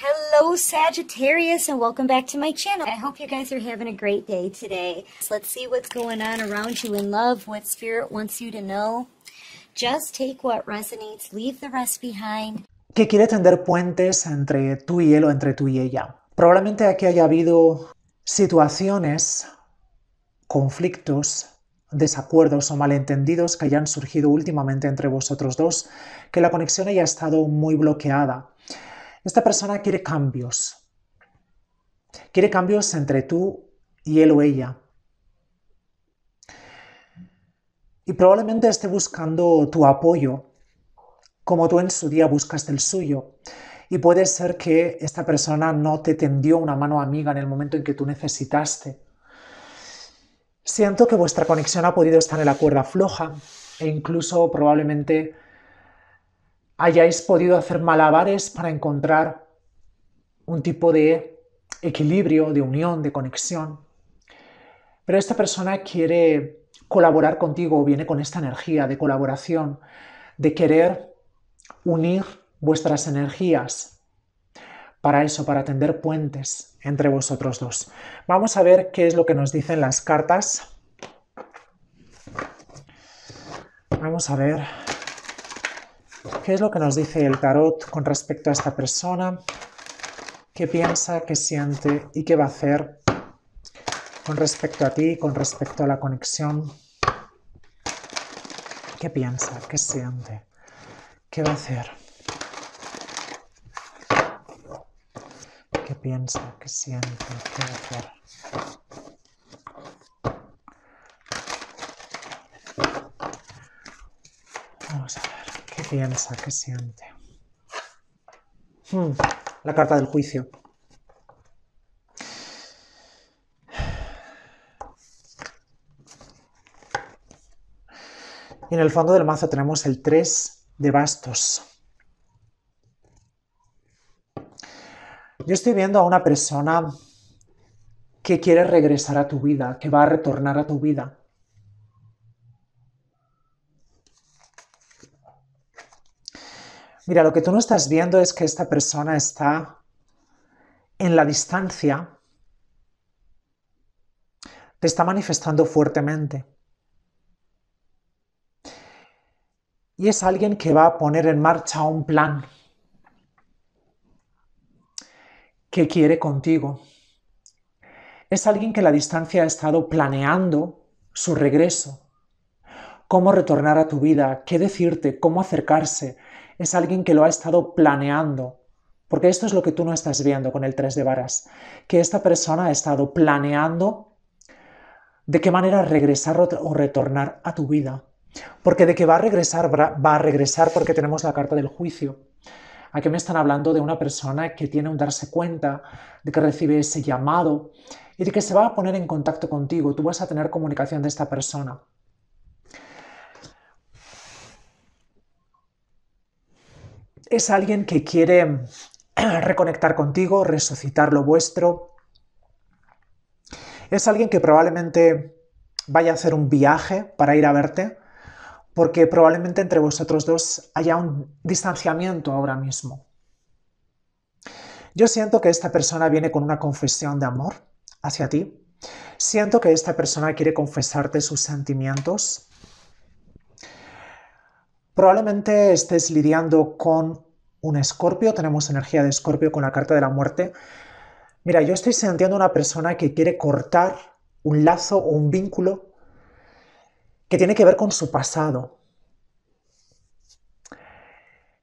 Hello Sagittarius and welcome back to my channel. I hope you guys are having a great day today. So let's see what's going on around you in love, what spirit wants you to know. Just take what resonates, leave the rest behind. Que quiere tender puentes entre tú y él o entre tú y ella. Probablemente aquí haya habido situaciones, conflictos, desacuerdos o malentendidos que hayan surgido últimamente entre vosotros dos, que la conexión haya estado muy bloqueada esta persona quiere cambios. Quiere cambios entre tú y él o ella. Y probablemente esté buscando tu apoyo, como tú en su día buscaste el suyo. Y puede ser que esta persona no te tendió una mano amiga en el momento en que tú necesitaste. Siento que vuestra conexión ha podido estar en la cuerda floja e incluso probablemente hayáis podido hacer malabares para encontrar un tipo de equilibrio, de unión, de conexión. Pero esta persona quiere colaborar contigo, viene con esta energía de colaboración, de querer unir vuestras energías para eso, para tender puentes entre vosotros dos. Vamos a ver qué es lo que nos dicen las cartas. Vamos a ver ¿Qué es lo que nos dice el tarot con respecto a esta persona? ¿Qué piensa, qué siente y qué va a hacer con respecto a ti, con respecto a la conexión? ¿Qué piensa, qué siente, qué va a hacer? ¿Qué piensa, qué siente, qué va a hacer? piensa? ¿Qué siente? Hmm, la carta del juicio. Y en el fondo del mazo tenemos el 3 de bastos. Yo estoy viendo a una persona que quiere regresar a tu vida, que va a retornar a tu vida, Mira, lo que tú no estás viendo es que esta persona está en la distancia, te está manifestando fuertemente. Y es alguien que va a poner en marcha un plan que quiere contigo. Es alguien que la distancia ha estado planeando su regreso, cómo retornar a tu vida, qué decirte, cómo acercarse, es alguien que lo ha estado planeando. Porque esto es lo que tú no estás viendo con el 3 de varas, que esta persona ha estado planeando de qué manera regresar o retornar a tu vida. Porque de que va a regresar, va a regresar porque tenemos la carta del juicio. Aquí me están hablando de una persona que tiene un darse cuenta, de que recibe ese llamado y de que se va a poner en contacto contigo. Tú vas a tener comunicación de esta persona. es alguien que quiere eh, reconectar contigo, resucitar lo vuestro. Es alguien que probablemente vaya a hacer un viaje para ir a verte, porque probablemente entre vosotros dos haya un distanciamiento ahora mismo. Yo siento que esta persona viene con una confesión de amor hacia ti. Siento que esta persona quiere confesarte sus sentimientos, Probablemente estés lidiando con un escorpio, tenemos energía de escorpio con la carta de la muerte. Mira, yo estoy sintiendo una persona que quiere cortar un lazo o un vínculo que tiene que ver con su pasado.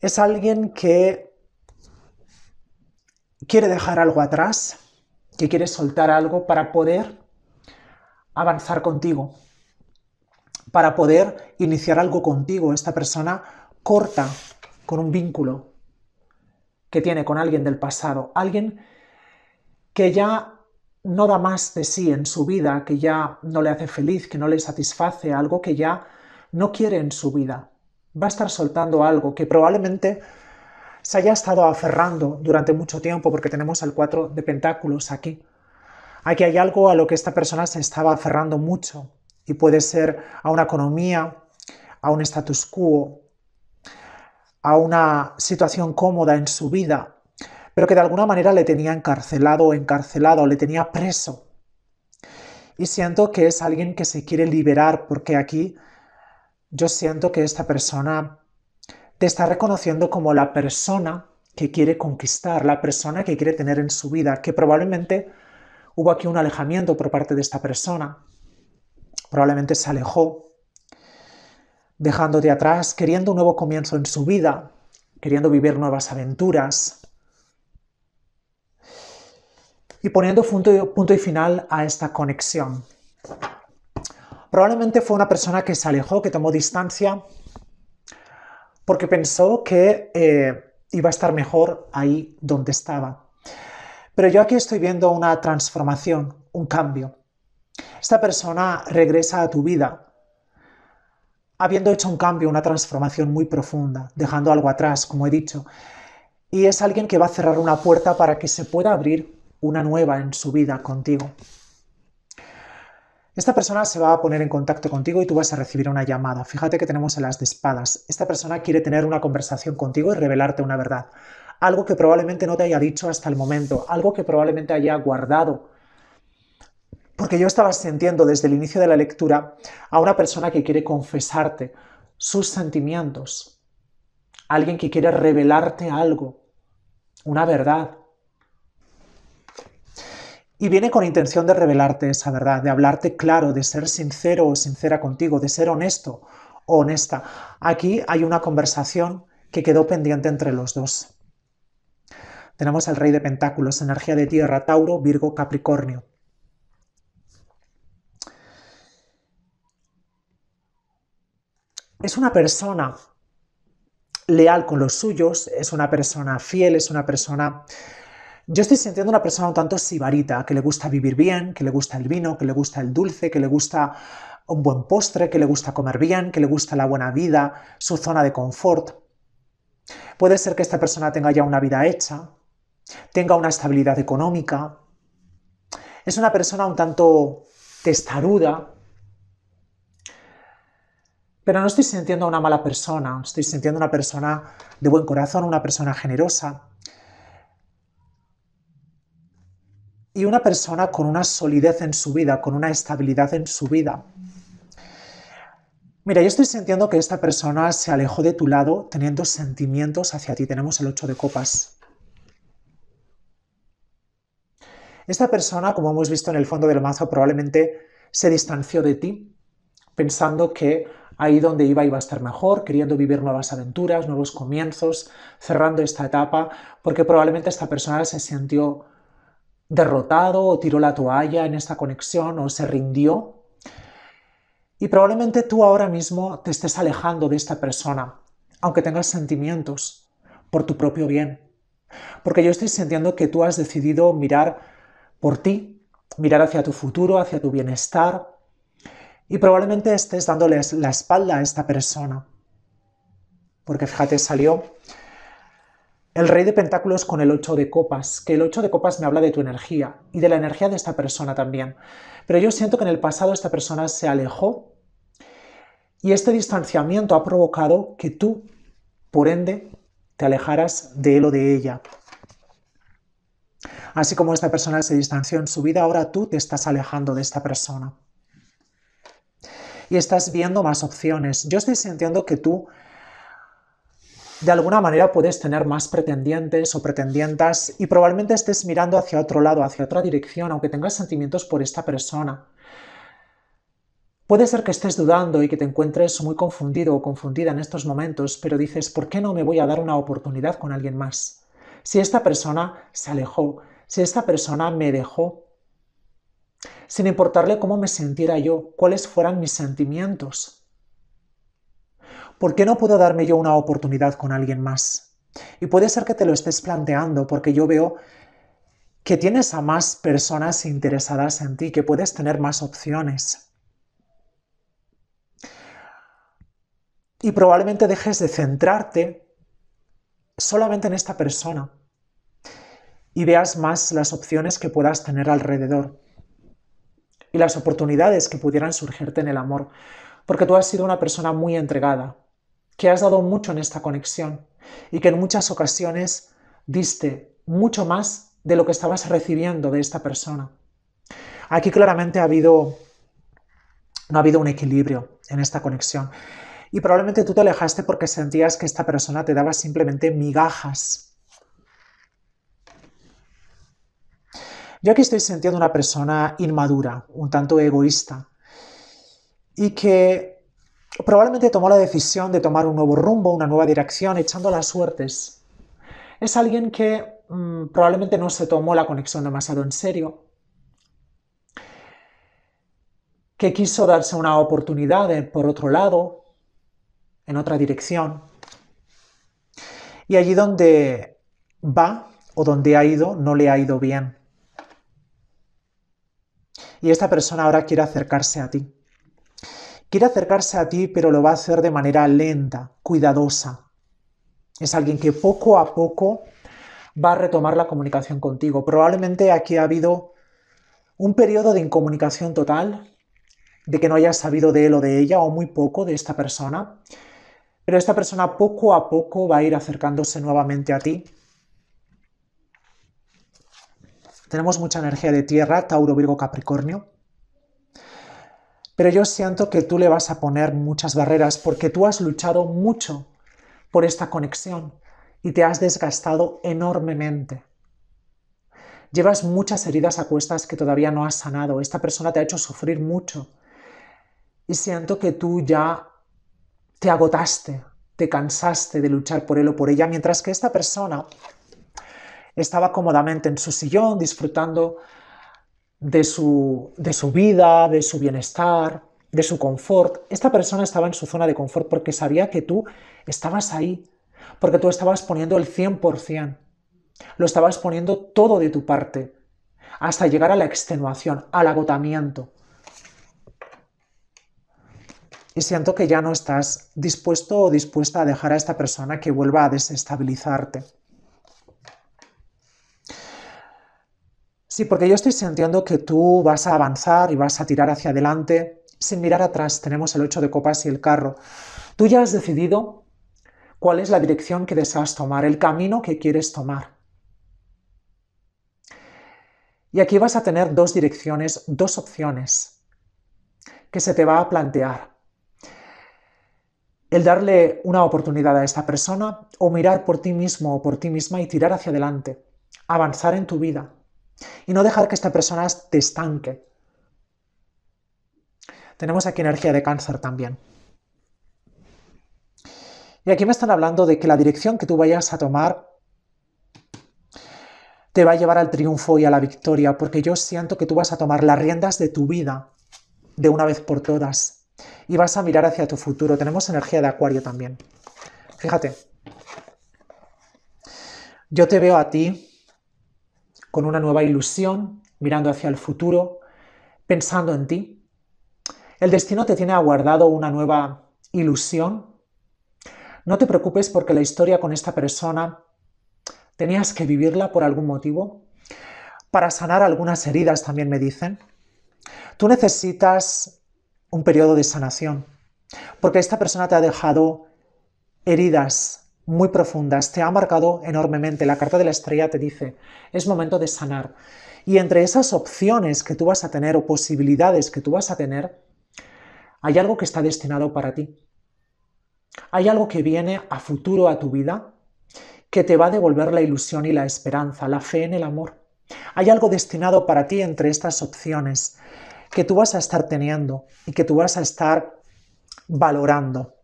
Es alguien que quiere dejar algo atrás, que quiere soltar algo para poder avanzar contigo para poder iniciar algo contigo. Esta persona corta con un vínculo que tiene con alguien del pasado, alguien que ya no da más de sí en su vida, que ya no le hace feliz, que no le satisface, algo que ya no quiere en su vida. Va a estar soltando algo que probablemente se haya estado aferrando durante mucho tiempo porque tenemos el 4 de pentáculos aquí. Aquí hay algo a lo que esta persona se estaba aferrando mucho, y puede ser a una economía, a un status quo, a una situación cómoda en su vida, pero que de alguna manera le tenía encarcelado o encarcelado, le tenía preso. Y siento que es alguien que se quiere liberar porque aquí yo siento que esta persona te está reconociendo como la persona que quiere conquistar, la persona que quiere tener en su vida, que probablemente hubo aquí un alejamiento por parte de esta persona, Probablemente se alejó, dejándote atrás, queriendo un nuevo comienzo en su vida, queriendo vivir nuevas aventuras y poniendo punto, y final a esta conexión. Probablemente fue una persona que se alejó, que tomó distancia, porque pensó que eh, iba a estar mejor ahí donde estaba. Pero yo aquí estoy viendo una transformación, un cambio. Esta persona regresa a tu vida habiendo hecho un cambio, una transformación muy profunda, dejando algo atrás, como he dicho. Y es alguien que va a cerrar una puerta para que se pueda abrir una nueva en su vida contigo. Esta persona se va a poner en contacto contigo y tú vas a recibir una llamada. Fíjate que tenemos en las de espadas. Esta persona quiere tener una conversación contigo y revelarte una verdad. Algo que probablemente no te haya dicho hasta el momento, algo que probablemente haya guardado porque yo estaba sintiendo desde el inicio de la lectura a una persona que quiere confesarte sus sentimientos, alguien que quiere revelarte algo, una verdad. Y viene con intención de revelarte esa verdad, de hablarte claro, de ser sincero o sincera contigo, de ser honesto o honesta. Aquí hay una conversación que quedó pendiente entre los dos. Tenemos al rey de pentáculos, energía de tierra, Tauro, Virgo, Capricornio. es una persona leal con los suyos, es una persona fiel, es una persona... Yo estoy sintiendo una persona un tanto sibarita, que le gusta vivir bien, que le gusta el vino, que le gusta el dulce, que le gusta un buen postre, que le gusta comer bien, que le gusta la buena vida, su zona de confort. Puede ser que esta persona tenga ya una vida hecha, tenga una estabilidad económica. Es una persona un tanto testaruda, pero no estoy sintiendo a una mala persona, estoy sintiendo una persona de buen corazón, una persona generosa. Y una persona con una solidez en su vida, con una estabilidad en su vida. Mira, yo estoy sintiendo que esta persona se alejó de tu lado teniendo sentimientos hacia ti. Tenemos el 8 de copas. Esta persona, como hemos visto en el fondo del mazo, probablemente se distanció de ti pensando que ahí donde iba iba a estar mejor, queriendo vivir nuevas aventuras, nuevos comienzos, cerrando esta etapa, porque probablemente esta persona se sintió derrotado o tiró la toalla en esta conexión o se rindió. Y probablemente tú ahora mismo te estés alejando de esta persona, aunque tengas sentimientos, por tu propio bien. Porque yo estoy sintiendo que tú has decidido mirar por ti, mirar hacia tu futuro, hacia tu bienestar, y probablemente estés dándoles la espalda a esta persona. Porque fíjate, salió el rey de pentáculos con el ocho de copas, que el ocho de copas me habla de tu energía y de la energía de esta persona también. Pero yo siento que en el pasado esta persona se alejó y este distanciamiento ha provocado que tú, por ende, te alejaras de él o de ella. Así como esta persona se distanció en su vida, ahora tú te estás alejando de esta persona y estás viendo más opciones. Yo estoy sintiendo que tú de alguna manera puedes tener más pretendientes o pretendientas y probablemente estés mirando hacia otro lado, hacia otra dirección, aunque tengas sentimientos por esta persona. Puede ser que estés dudando y que te encuentres muy confundido o confundida en estos momentos, pero dices, ¿por qué no me voy a dar una oportunidad con alguien más? Si esta persona se alejó, si esta persona me dejó, sin importarle cómo me sintiera yo, cuáles fueran mis sentimientos. ¿Por qué no puedo darme yo una oportunidad con alguien más? Y puede ser que te lo estés planteando porque yo veo que tienes a más personas interesadas en ti, que puedes tener más opciones. Y probablemente dejes de centrarte solamente en esta persona y veas más las opciones que puedas tener alrededor y las oportunidades que pudieran surgirte en el amor, porque tú has sido una persona muy entregada, que has dado mucho en esta conexión y que en muchas ocasiones diste mucho más de lo que estabas recibiendo de esta persona. Aquí claramente ha habido, no ha habido un equilibrio en esta conexión. Y probablemente tú te alejaste porque sentías que esta persona te daba simplemente migajas Yo aquí estoy sintiendo una persona inmadura, un tanto egoísta, y que probablemente tomó la decisión de tomar un nuevo rumbo, una nueva dirección, echando las suertes. Es alguien que mm, probablemente no se tomó la conexión demasiado en serio, que quiso darse una oportunidad eh, por otro lado, en otra dirección. Y allí donde va o donde ha ido, no le ha ido bien y esta persona ahora quiere acercarse a ti. Quiere acercarse a ti, pero lo va a hacer de manera lenta, cuidadosa. Es alguien que poco a poco va a retomar la comunicación contigo. Probablemente aquí ha habido un periodo de incomunicación total, de que no hayas sabido de él o de ella, o muy poco de esta persona, pero esta persona poco a poco va a ir acercándose nuevamente a ti Tenemos mucha energía de tierra, Tauro, Virgo, Capricornio. Pero yo siento que tú le vas a poner muchas barreras porque tú has luchado mucho por esta conexión y te has desgastado enormemente. Llevas muchas heridas a cuestas que todavía no has sanado. Esta persona te ha hecho sufrir mucho. Y siento que tú ya te agotaste, te cansaste de luchar por él o por ella, mientras que esta persona estaba cómodamente en su sillón disfrutando de su, de su vida, de su bienestar, de su confort. Esta persona estaba en su zona de confort porque sabía que tú estabas ahí, porque tú estabas poniendo el 100%, lo estabas poniendo todo de tu parte, hasta llegar a la extenuación, al agotamiento. Y siento que ya no estás dispuesto o dispuesta a dejar a esta persona que vuelva a desestabilizarte. Sí, porque yo estoy sintiendo que tú vas a avanzar y vas a tirar hacia adelante sin mirar atrás. Tenemos el 8 de copas y el carro. Tú ya has decidido cuál es la dirección que deseas tomar, el camino que quieres tomar. Y aquí vas a tener dos direcciones, dos opciones que se te va a plantear. El darle una oportunidad a esta persona o mirar por ti mismo o por ti misma y tirar hacia adelante, avanzar en tu vida, y no dejar que esta persona te estanque. Tenemos aquí energía de cáncer también. Y aquí me están hablando de que la dirección que tú vayas a tomar te va a llevar al triunfo y a la victoria, porque yo siento que tú vas a tomar las riendas de tu vida de una vez por todas y vas a mirar hacia tu futuro. Tenemos energía de acuario también. Fíjate, yo te veo a ti con una nueva ilusión, mirando hacia el futuro, pensando en ti. El destino te tiene aguardado una nueva ilusión. No te preocupes porque la historia con esta persona tenías que vivirla por algún motivo. Para sanar algunas heridas también me dicen. Tú necesitas un periodo de sanación porque esta persona te ha dejado heridas muy profundas, te ha marcado enormemente. La carta de la estrella te dice, es momento de sanar. Y entre esas opciones que tú vas a tener o posibilidades que tú vas a tener, hay algo que está destinado para ti. Hay algo que viene a futuro a tu vida que te va a devolver la ilusión y la esperanza, la fe en el amor. Hay algo destinado para ti entre estas opciones que tú vas a estar teniendo y que tú vas a estar valorando.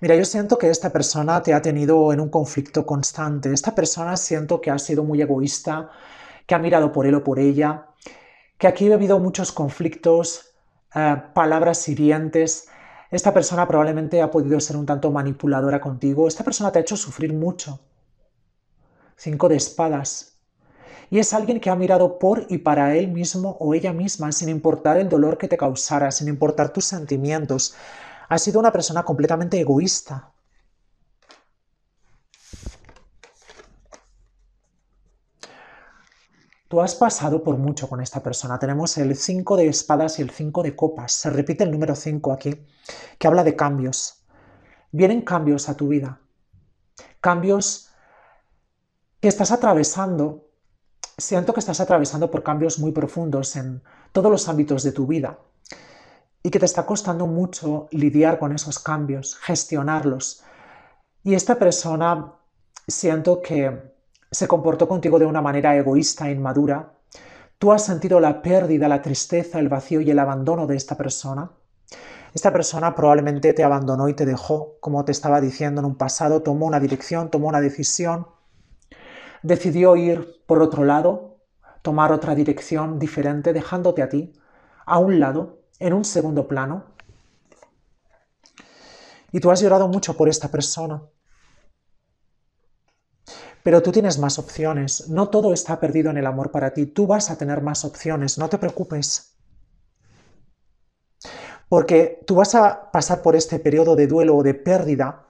mira, yo siento que esta persona te ha tenido en un conflicto constante, esta persona siento que ha sido muy egoísta, que ha mirado por él o por ella, que aquí ha habido muchos conflictos, eh, palabras hirientes, esta persona probablemente ha podido ser un tanto manipuladora contigo, esta persona te ha hecho sufrir mucho. Cinco de espadas. Y es alguien que ha mirado por y para él mismo o ella misma, sin importar el dolor que te causara, sin importar tus sentimientos, ha sido una persona completamente egoísta. Tú has pasado por mucho con esta persona. Tenemos el 5 de espadas y el 5 de copas. Se repite el número 5 aquí, que habla de cambios. Vienen cambios a tu vida. Cambios que estás atravesando. Siento que estás atravesando por cambios muy profundos en todos los ámbitos de tu vida y que te está costando mucho lidiar con esos cambios, gestionarlos. Y esta persona siento que se comportó contigo de una manera egoísta e inmadura. Tú has sentido la pérdida, la tristeza, el vacío y el abandono de esta persona. Esta persona probablemente te abandonó y te dejó, como te estaba diciendo en un pasado, tomó una dirección, tomó una decisión, decidió ir por otro lado, tomar otra dirección diferente, dejándote a ti, a un lado, en un segundo plano. Y tú has llorado mucho por esta persona. Pero tú tienes más opciones. No todo está perdido en el amor para ti. Tú vas a tener más opciones. No te preocupes. Porque tú vas a pasar por este periodo de duelo o de pérdida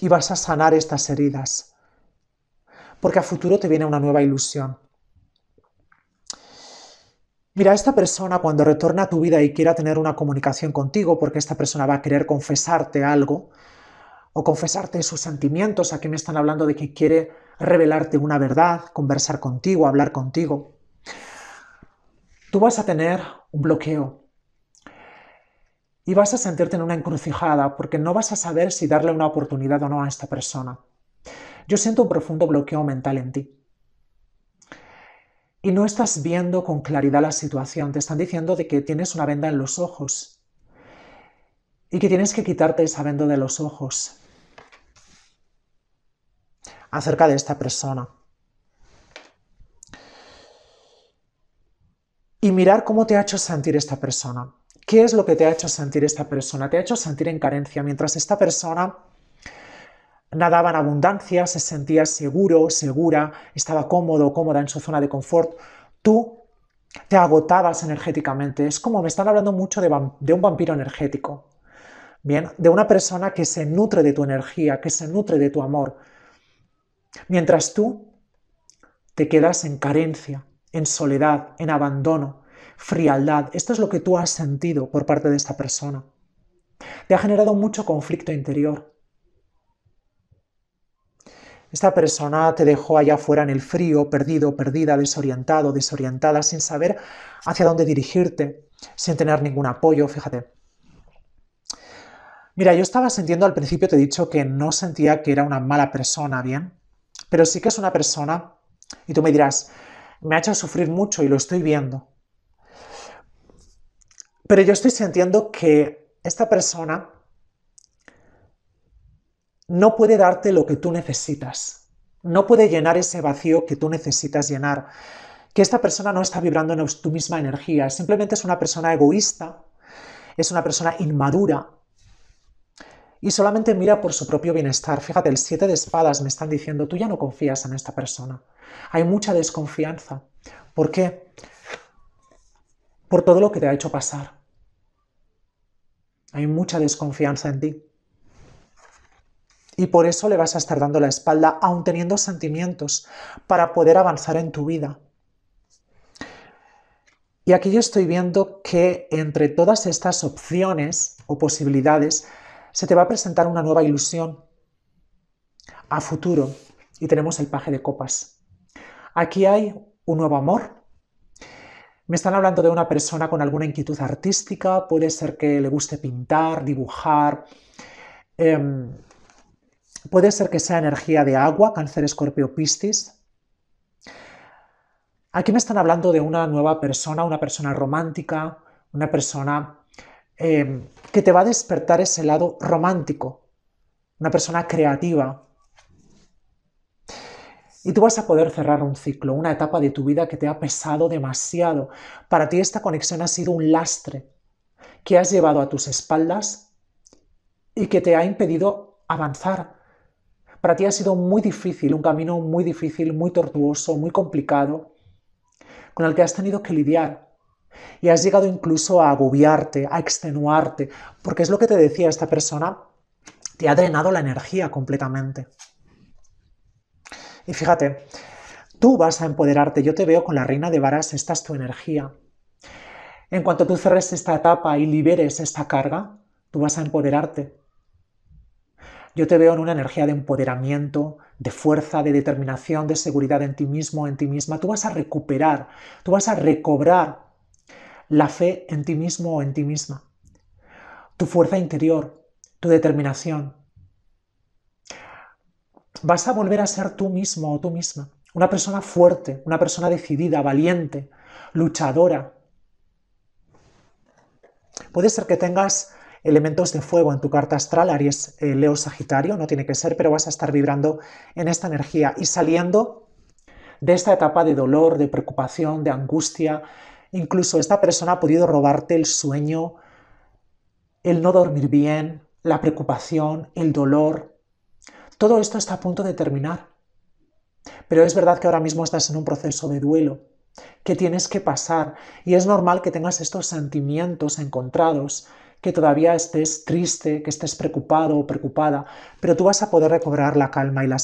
y vas a sanar estas heridas. Porque a futuro te viene una nueva ilusión. Mira, esta persona cuando retorna a tu vida y quiera tener una comunicación contigo, porque esta persona va a querer confesarte algo o confesarte sus sentimientos, aquí me están hablando de que quiere revelarte una verdad, conversar contigo, hablar contigo, tú vas a tener un bloqueo y vas a sentirte en una encrucijada porque no vas a saber si darle una oportunidad o no a esta persona. Yo siento un profundo bloqueo mental en ti y no estás viendo con claridad la situación. Te están diciendo de que tienes una venda en los ojos y que tienes que quitarte esa venda de los ojos acerca de esta persona. Y mirar cómo te ha hecho sentir esta persona. ¿Qué es lo que te ha hecho sentir esta persona? Te ha hecho sentir en carencia mientras esta persona nadaba en abundancia, se sentía seguro, segura, estaba cómodo, cómoda en su zona de confort, tú te agotabas energéticamente. Es como me están hablando mucho de, de un vampiro energético, ¿bien? De una persona que se nutre de tu energía, que se nutre de tu amor, mientras tú te quedas en carencia, en soledad, en abandono, frialdad. Esto es lo que tú has sentido por parte de esta persona. Te ha generado mucho conflicto interior. Esta persona te dejó allá afuera en el frío, perdido, perdida, desorientado, desorientada, sin saber hacia dónde dirigirte, sin tener ningún apoyo, fíjate. Mira, yo estaba sintiendo al principio, te he dicho que no sentía que era una mala persona, ¿bien? Pero sí que es una persona, y tú me dirás, me ha hecho sufrir mucho y lo estoy viendo. Pero yo estoy sintiendo que esta persona no puede darte lo que tú necesitas, no puede llenar ese vacío que tú necesitas llenar, que esta persona no está vibrando en tu misma energía, simplemente es una persona egoísta, es una persona inmadura y solamente mira por su propio bienestar. Fíjate, el siete de espadas me están diciendo, tú ya no confías en esta persona, hay mucha desconfianza. ¿Por qué? Por todo lo que te ha hecho pasar. Hay mucha desconfianza en ti. Y por eso le vas a estar dando la espalda, aun teniendo sentimientos, para poder avanzar en tu vida. Y aquí yo estoy viendo que entre todas estas opciones o posibilidades se te va a presentar una nueva ilusión a futuro. Y tenemos el paje de copas. Aquí hay un nuevo amor, me están hablando de una persona con alguna inquietud artística, puede ser que le guste pintar, dibujar, em, Puede ser que sea energía de agua, cáncer, escorpio, piscis. Aquí me están hablando de una nueva persona, una persona romántica, una persona em, que te va a despertar ese lado romántico, una persona creativa. Y tú vas a poder cerrar un ciclo, una etapa de tu vida que te ha pesado demasiado. Para ti esta conexión ha sido un lastre que has llevado a tus espaldas y que te ha impedido avanzar, para ti ha sido muy difícil, un camino muy difícil, muy tortuoso, muy complicado, con el que has tenido que lidiar. Y has llegado incluso a agobiarte, a extenuarte, porque es lo que te decía esta persona, te ha drenado la energía completamente. Y fíjate, tú vas a empoderarte, yo te veo con la reina de varas, esta es tu energía. En cuanto tú cerres esta etapa y liberes esta carga, tú vas a empoderarte, yo te veo en una energía de empoderamiento, de fuerza, de determinación, de seguridad en ti mismo, en ti misma. Tú vas a recuperar, tú vas a recobrar la fe en ti mismo o en ti misma. Tu fuerza interior, tu determinación. Vas a volver a ser tú mismo o tú misma. Una persona fuerte, una persona decidida, valiente, luchadora. Puede ser que tengas elementos de fuego en tu carta astral, Aries, eh, Leo, Sagitario, no tiene que ser, pero vas a estar vibrando en esta energía y saliendo de esta etapa de dolor, de preocupación, de angustia. Incluso esta persona ha podido robarte el sueño, el no dormir bien, la preocupación, el dolor. Todo esto está a punto de terminar. Pero es verdad que ahora mismo estás en un proceso de duelo, que tienes que pasar y es normal que tengas estos sentimientos encontrados que todavía estés triste, que estés preocupado o preocupada, pero tú vas a poder recobrar la calma y la